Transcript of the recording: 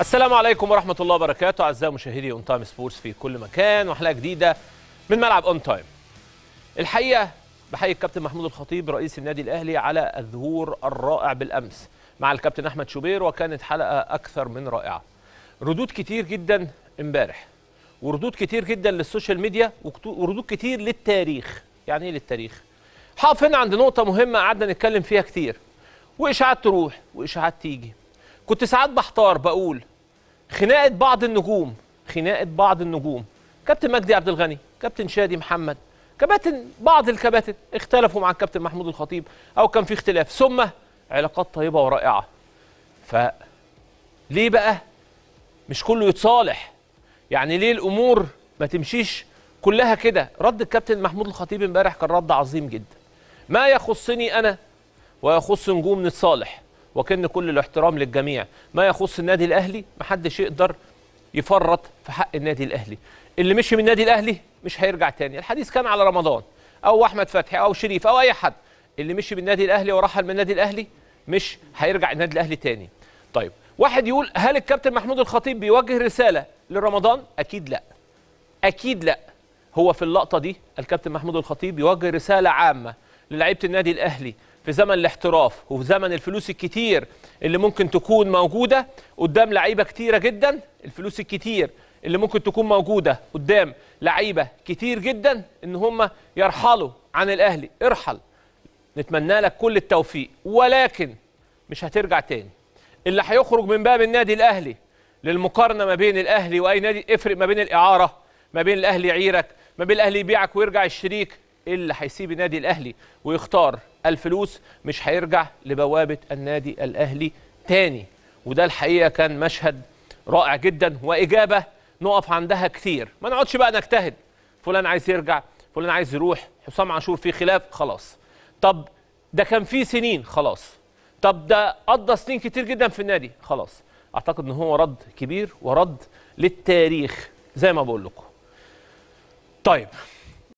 السلام عليكم ورحمة الله وبركاته أعزائي مشاهدي أون تايم سبورتس في كل مكان وحلقة جديدة من ملعب أون تايم. الحقيقة بحيي الكابتن محمود الخطيب رئيس النادي الأهلي على الظهور الرائع بالأمس مع الكابتن أحمد شوبير وكانت حلقة أكثر من رائعة. ردود كتير جدا امبارح وردود كتير جدا للسوشيال ميديا وردود كتير للتاريخ. يعني إيه للتاريخ؟ هقف هنا عند نقطة مهمة قعدنا نتكلم فيها كتير وإشاعات تروح وإشاعات تيجي كنت ساعات بحتار بقول خناقه بعض النجوم خناقه بعض النجوم كابتن مجدي عبد الغني كابتن شادي محمد كباتن بعض الكباتن اختلفوا مع الكابتن محمود الخطيب او كان في اختلاف ثم علاقات طيبه ورائعه ف ليه بقى مش كله يتصالح يعني ليه الامور ما تمشيش كلها كده رد الكابتن محمود الخطيب امبارح كان رد عظيم جدا ما يخصني انا ويخص نجوم نتصالح وكان كل الاحترام للجميع ما يخص النادي الاهلي محدش يقدر يفرط في حق النادي الاهلي اللي مشي من النادي الاهلي مش هيرجع تاني الحديث كان على رمضان او احمد فتحي او شريف او اي حد اللي مشي من النادي الاهلي ورحل من النادي الاهلي مش هيرجع النادي الاهلي تاني طيب واحد يقول هل الكابتن محمود الخطيب بيوجه رساله لرمضان اكيد لا اكيد لا هو في اللقطه دي الكابتن محمود الخطيب بيوجه رساله عامه للعيبه النادي الاهلي في زمن الاحتراف وفي زمن الفلوس الكتير اللي ممكن تكون موجوده قدام لعيبه كتيره جدا الفلوس الكتير اللي ممكن تكون موجوده قدام لعيبه كتير جدا ان هم يرحلوا عن الاهلي ارحل نتمنى لك كل التوفيق ولكن مش هترجع تاني اللي هيخرج من باب النادي الاهلي للمقارنه ما بين الاهلي واي نادي افرق ما بين الاعاره ما بين الاهلي يعيرك ما بين الاهلي يبيعك ويرجع الشريك اللي هيسيب النادي الاهلي ويختار الفلوس مش هيرجع لبوابه النادي الاهلي تاني وده الحقيقه كان مشهد رائع جدا واجابه نقف عندها كتير ما نقعدش بقى نجتهد فلان عايز يرجع فلان عايز يروح حسام عاشور في خلاف خلاص طب ده كان فيه سنين خلاص طب ده قضى سنين كتير جدا في النادي خلاص اعتقد ان هو رد كبير ورد للتاريخ زي ما بقول لكم طيب